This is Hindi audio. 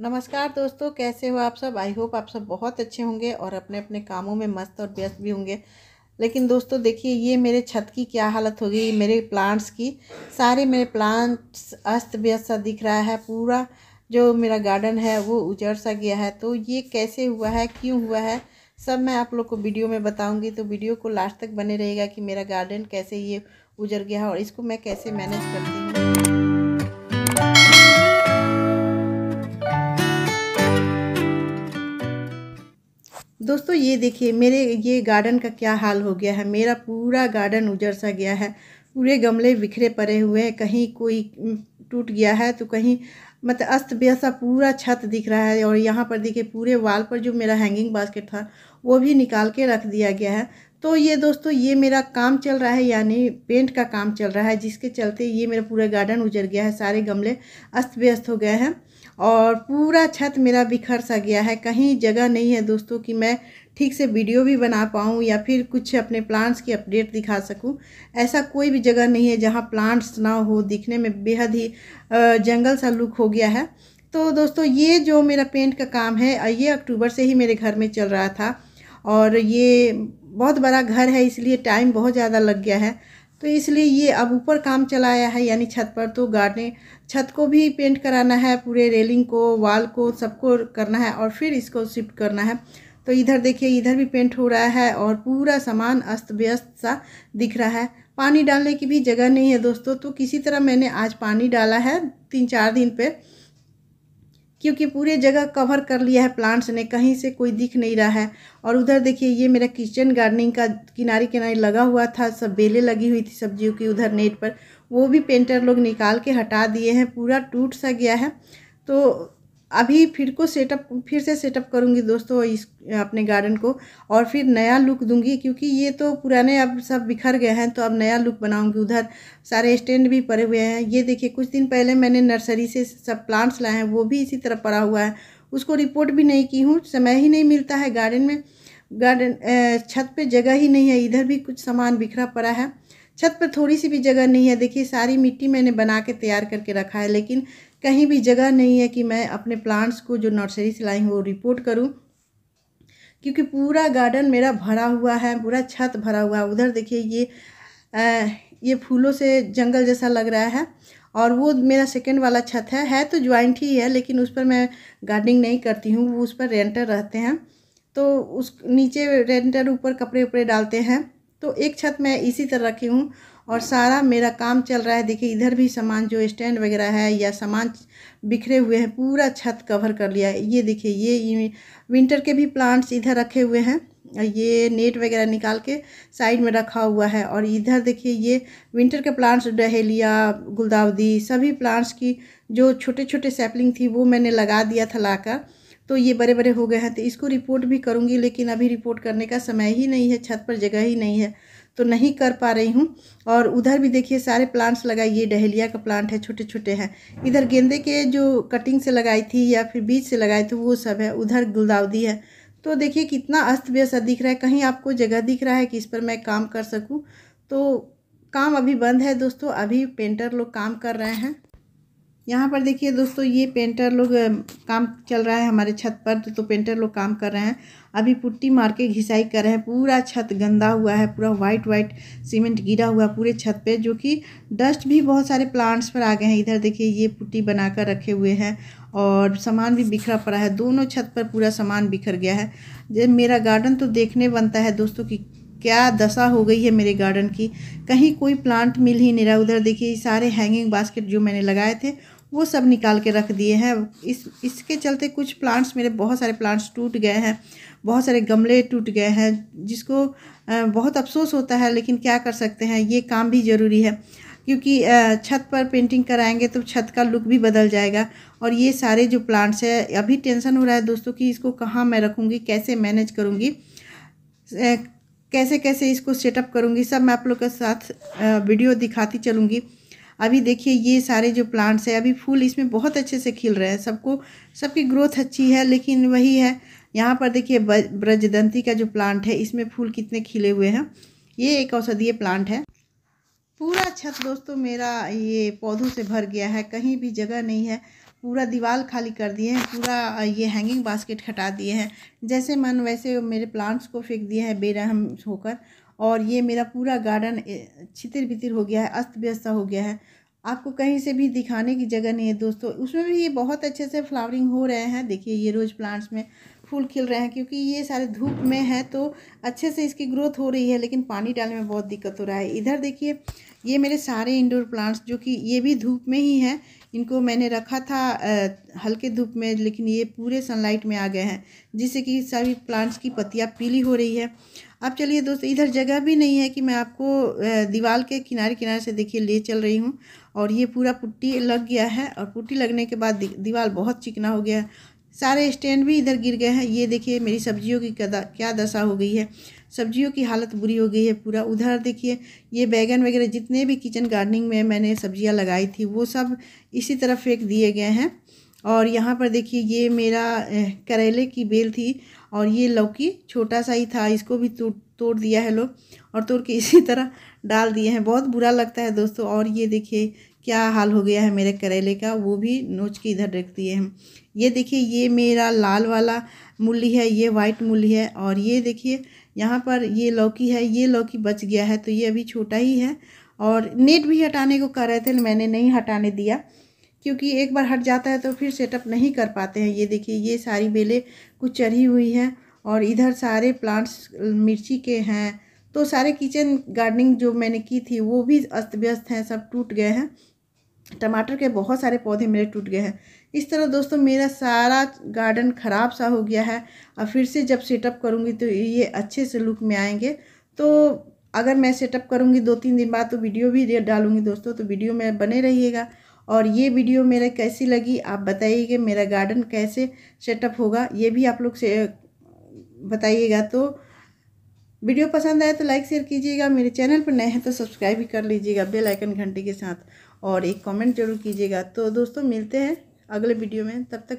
नमस्कार दोस्तों कैसे हो आप सब आई होप आप सब बहुत अच्छे होंगे और अपने अपने कामों में मस्त और व्यस्त भी होंगे लेकिन दोस्तों देखिए ये मेरे छत की क्या हालत हो गई मेरे प्लांट्स की सारे मेरे प्लांट्स अस्त व्यस्त सा दिख रहा है पूरा जो मेरा गार्डन है वो उजड़ सा गया है तो ये कैसे हुआ है क्यों हुआ है सब मैं आप लोग को वीडियो में बताऊँगी तो वीडियो को लास्ट तक बने रहेगा कि मेरा गार्डन कैसे ये उजड़ गया है और इसको मैं कैसे मैनेज करती हूँ दोस्तों ये देखिए मेरे ये गार्डन का क्या हाल हो गया है मेरा पूरा गार्डन उजड़ सा गया है पूरे गमले बिखरे पड़े हुए हैं कहीं कोई टूट गया है तो कहीं मतलब अस्त व्यस्त पूरा छत दिख रहा है और यहाँ पर देखिए पूरे वाल पर जो मेरा हैंगिंग बास्केट था वो भी निकाल के रख दिया गया है तो ये दोस्तों ये मेरा काम चल रहा है यानी पेंट का काम चल रहा है जिसके चलते ये मेरा पूरा गार्डन उजड़ गया है सारे गमले अस्त व्यस्त हो गए हैं और पूरा छत मेरा बिखर सा गया है कहीं जगह नहीं है दोस्तों कि मैं ठीक से वीडियो भी बना पाऊँ या फिर कुछ अपने प्लांट्स की अपडेट दिखा सकूँ ऐसा कोई भी जगह नहीं है जहाँ प्लांट्स ना हो दिखने में बेहद ही जंगल सा लुक हो गया है तो दोस्तों ये जो मेरा पेंट का काम है ये अक्टूबर से ही मेरे घर में चल रहा था और ये बहुत बड़ा घर है इसलिए टाइम बहुत ज़्यादा लग गया है तो इसलिए ये अब ऊपर काम चलाया है यानी छत पर तो गार्डन छत को भी पेंट कराना है पूरे रेलिंग को वाल को सबको करना है और फिर इसको शिफ्ट करना है तो इधर देखिए इधर भी पेंट हो रहा है और पूरा सामान अस्त व्यस्त सा दिख रहा है पानी डालने की भी जगह नहीं है दोस्तों तो किसी तरह मैंने आज पानी डाला है तीन चार दिन पर क्योंकि पूरे जगह कवर कर लिया है प्लांट्स ने कहीं से कोई दिख नहीं रहा है और उधर देखिए ये मेरा किचन गार्डनिंग का किनारे किनारे लगा हुआ था सब बेलें लगी हुई थी सब्जियों की उधर नेट पर वो भी पेंटर लोग निकाल के हटा दिए हैं पूरा टूट सा गया है तो अभी फिर को सेटअप फिर से सेटअप करूँगी दोस्तों इस अपने गार्डन को और फिर नया लुक दूंगी क्योंकि ये तो पुराने अब सब बिखर गए हैं तो अब नया लुक बनाऊंगी उधर सारे स्टैंड भी पड़े हुए हैं ये देखिए कुछ दिन पहले मैंने नर्सरी से सब प्लांट्स लाए हैं वो भी इसी तरह पड़ा हुआ है उसको रिपोर्ट भी नहीं की हूँ समय ही नहीं मिलता है गार्डन में गार्डन छत पर जगह ही नहीं है इधर भी कुछ सामान बिखरा पड़ा है छत पर थोड़ी सी भी जगह नहीं है देखिए सारी मिट्टी मैंने बना के तैयार करके रखा है लेकिन कहीं भी जगह नहीं है कि मैं अपने प्लांट्स को जो नर्सरी से लाई हूँ वो रिपोर्ट करूँ क्योंकि पूरा गार्डन मेरा भरा हुआ है पूरा छत भरा हुआ है उधर देखिए ये आ, ये फूलों से जंगल जैसा लग रहा है और वो मेरा सेकंड वाला छत है है तो ज्वाइंट ही है लेकिन उस पर मैं गार्डनिंग नहीं करती हूँ वो उस पर रेंटर रहते हैं तो उस नीचे रेंटर ऊपर कपड़े उपड़े डालते हैं तो एक छत मैं इसी तरह रखी हूँ और सारा मेरा काम चल रहा है देखिए इधर भी सामान जो स्टैंड वगैरह है या सामान बिखरे हुए हैं पूरा छत कवर कर लिया है ये देखिए ये विंटर के भी प्लांट्स इधर रखे हुए हैं ये नेट वगैरह निकाल के साइड में रखा हुआ है और इधर देखिए ये विंटर के प्लांट्स डहेलिया गुलदावदी सभी प्लांट्स की जो छोटे छोटे सैपलिंग थी वो मैंने लगा दिया था लाकर तो ये बड़े बड़े हो गए हैं तो इसको रिपोर्ट भी करूँगी लेकिन अभी रिपोर्ट करने का समय ही नहीं है छत पर जगह ही नहीं है तो नहीं कर पा रही हूँ और उधर भी देखिए सारे प्लांट्स लगाई ये डहेलिया का प्लांट है छोटे छोटे हैं इधर गेंदे के जो कटिंग से लगाई थी या फिर बीज से लगाई थी वो सब है उधर गुलदाउदी है तो देखिए कितना अस्त व्यस्त दिख रहा है कहीं आपको जगह दिख रहा है कि इस पर मैं काम कर सकूँ तो काम अभी बंद है दोस्तों अभी पेंटर लोग काम कर रहे हैं यहाँ पर देखिए दोस्तों ये पेंटर लोग काम चल रहा है हमारे छत पर तो, तो पेंटर लोग काम कर रहे हैं अभी पुट्टी मार के घिसाई कर रहे हैं पूरा छत गंदा हुआ है पूरा वाइट वाइट सीमेंट गिरा हुआ है पूरे छत पे जो कि डस्ट भी बहुत सारे प्लांट्स पर आ गए हैं इधर देखिए ये पुट्टी बनाकर रखे हुए हैं और सामान भी बिखरा पड़ा है दोनों छत पर पूरा सामान बिखर गया है मेरा गार्डन तो देखने बनता है दोस्तों की क्या दशा हो गई है मेरे गार्डन की कहीं कोई प्लांट मिल ही नहीं रहा उधर देखिए सारे हैंगिंग बास्केट जो मैंने लगाए थे वो सब निकाल के रख दिए हैं इस इसके चलते कुछ प्लांट्स मेरे बहुत सारे प्लांट्स टूट गए हैं बहुत सारे गमले टूट गए हैं जिसको बहुत अफसोस होता है लेकिन क्या कर सकते हैं ये काम भी ज़रूरी है क्योंकि छत पर पेंटिंग कराएंगे तो छत का लुक भी बदल जाएगा और ये सारे जो प्लांट्स है अभी टेंशन हो रहा है दोस्तों कि इसको कहाँ मैं रखूँगी कैसे मैनेज करूँगी कैसे कैसे इसको सेटअप करूँगी सब मैं आप लोग के साथ वीडियो दिखाती चलूँगी अभी देखिए ये सारे जो प्लांट्स है अभी फूल इसमें बहुत अच्छे से खिल रहे हैं सबको सबकी ग्रोथ अच्छी है लेकिन वही है यहाँ पर देखिए ब्रजदंती का जो प्लांट है इसमें फूल कितने खिले हुए हैं ये एक औषधीय प्लांट है पूरा छत दोस्तों मेरा ये पौधों से भर गया है कहीं भी जगह नहीं है पूरा दीवार खाली कर दिए हैं पूरा ये हैंगिंग बास्केट हटा दिए हैं जैसे मन वैसे मेरे प्लांट्स को फेंक दिया है बेरहम होकर और ये मेरा पूरा गार्डन छितिर बितिर हो गया है अस्त व्यस्त हो गया है आपको कहीं से भी दिखाने की जगह नहीं है दोस्तों उसमें भी ये बहुत अच्छे से फ्लावरिंग हो रहे हैं देखिए ये रोज़ प्लांट्स में फूल खिल रहे हैं क्योंकि ये सारे धूप में है तो अच्छे से इसकी ग्रोथ हो रही है लेकिन पानी डालने में बहुत दिक्कत हो रहा है इधर देखिए ये मेरे सारे इंडोर प्लांट्स जो कि ये भी धूप में ही हैं इनको मैंने रखा था हल्के धूप में लेकिन ये पूरे सनलाइट में आ गए हैं जिससे कि सभी प्लांट्स की पत्तियाँ पीली हो रही है अब चलिए दोस्तों इधर जगह भी नहीं है कि मैं आपको दीवार के किनारे किनारे से देखिए ले चल रही हूँ और ये पूरा पुट्टी लग गया है और पुट्टी लगने के बाद दीवार बहुत चिकना हो गया है सारे स्टैंड भी इधर गिर गए हैं ये देखिए मेरी सब्जियों की कदा क्या दशा हो गई है सब्जियों की हालत बुरी हो गई है पूरा उधर देखिए ये बैगन वगैरह जितने भी किचन गार्डनिंग में मैंने सब्जियां लगाई थी वो सब इसी तरह फेंक दिए गए हैं और यहाँ पर देखिए ये मेरा करेले की बेल थी और ये लौकी छोटा सा ही था इसको भी तोड़ तोड़ दिया है लोग और तोड़ के इसी तरह डाल दिए हैं बहुत बुरा लगता है दोस्तों और ये देखिए क्या हाल हो गया है मेरे करेले का वो भी नोच के इधर रख दिए हैं ये देखिए ये मेरा लाल वाला मूली है ये वाइट मूली है और ये देखिए यहाँ पर ये लौकी है ये लौकी बच गया है तो ये अभी छोटा ही है और नेट भी हटाने को कर रहे थे मैंने नहीं हटाने दिया क्योंकि एक बार हट जाता है तो फिर सेटअप नहीं कर पाते हैं ये देखिए ये सारी बेलें कुछ चढ़ी हुई हैं और इधर सारे प्लांट्स मिर्ची के हैं तो सारे किचन गार्डनिंग जो मैंने की थी वो भी अस्त व्यस्त हैं सब टूट गए हैं टमाटर के बहुत सारे पौधे मेरे टूट गए हैं इस तरह दोस्तों मेरा सारा गार्डन ख़राब सा हो गया है और फिर से जब सेटअप करूँगी तो ये अच्छे से लुक में आएंगे तो अगर मैं सेटअप करूँगी दो तीन दिन बाद तो वीडियो भी डालूँगी दोस्तों तो वीडियो में बने रहिएगा और ये वीडियो मेरे कैसी लगी आप बताइएगा मेरा गार्डन कैसे सेटअप होगा ये भी आप लोग से बताइएगा तो वीडियो पसंद आए तो लाइक शेयर कीजिएगा मेरे चैनल पर नए हैं तो सब्सक्राइब भी कर लीजिएगा बेल आइकन घंटी के साथ और एक कमेंट जरूर कीजिएगा तो दोस्तों मिलते हैं अगले वीडियो में तब तक